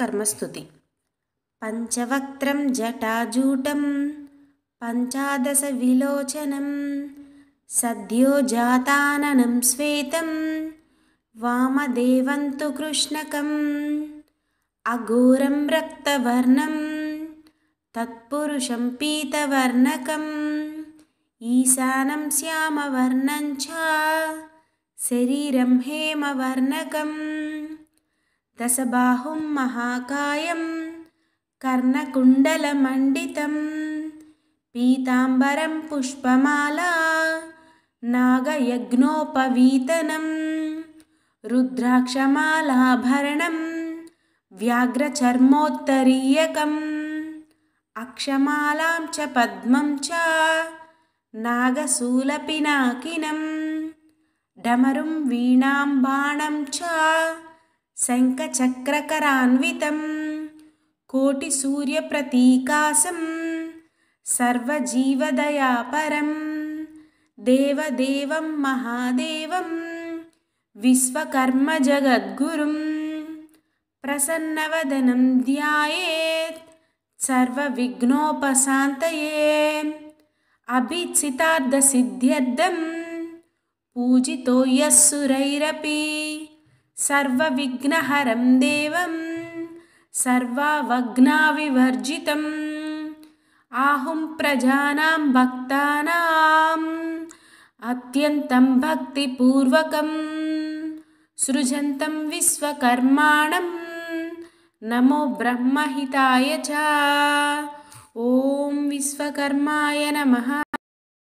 कर्मस्तुति पञ्चवक्त्रं जटाजूटं पञ्चादशविलोचनं सद्यो जाताननं श्वेतं तु कृष्णकम् अघोरं रक्तवर्णं तत्पुरुषं पीतवर्णकम् ईशानं श्यामवर्णं च शरीरं हेमवर्णकम् दशबाहुं महाकायं कर्णकुण्डलमण्डितं पीताम्बरं पुष्पमाला नागयज्ञोपवीतनं रुद्राक्षमालाभरणं व्याघ्रचर्मोत्तरीयकम् अक्षमालां च पद्मं च नागशूलपिनाकिनं डमरुं वीणां बाणं च शङ्खचक्रकरान्वितं कोटिसूर्यप्रतीकासं सर्वजीवदयापरं देवदेवं महादेवं विश्वकर्मजगद्गुरुं प्रसन्नवदनं ध्यायेत् सर्वविघ्नोपशान्तये अभीसितार्दसिद्ध्यर्थं पूजितो यः सुरैरपि सर्वविघ्नहरं देवं सर्वावघ्नाविवर्जितम् आहुं प्रजानां भक्तानाम् अत्यन्तं भक्तिपूर्वकं सृजन्तं विश्वकर्माणं नमो ब्रह्महिताय च ॐ विश्वकर्माय नमः